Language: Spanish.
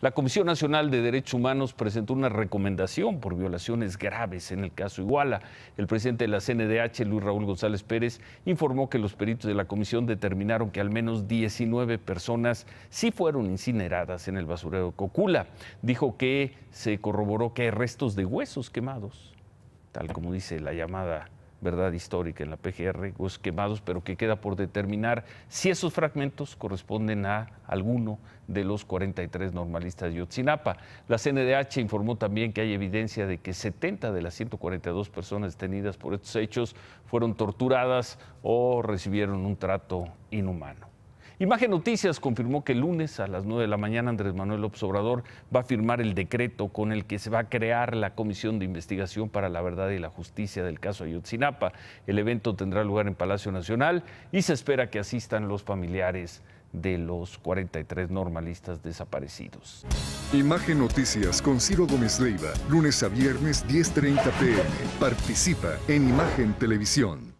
La Comisión Nacional de Derechos Humanos presentó una recomendación por violaciones graves en el caso Iguala. El presidente de la CNDH, Luis Raúl González Pérez, informó que los peritos de la comisión determinaron que al menos 19 personas sí fueron incineradas en el basurero de Cocula. Dijo que se corroboró que hay restos de huesos quemados, tal como dice la llamada verdad histórica en la PGR, los quemados, pero que queda por determinar si esos fragmentos corresponden a alguno de los 43 normalistas de Yotzinapa. La CNDH informó también que hay evidencia de que 70 de las 142 personas detenidas por estos hechos fueron torturadas o recibieron un trato inhumano. Imagen Noticias confirmó que lunes a las 9 de la mañana Andrés Manuel López Obrador va a firmar el decreto con el que se va a crear la Comisión de Investigación para la Verdad y la Justicia del caso Ayotzinapa. El evento tendrá lugar en Palacio Nacional y se espera que asistan los familiares de los 43 normalistas desaparecidos. Imagen Noticias con Ciro Gómez Leiva, lunes a viernes 10.30 pm. Participa en Imagen Televisión.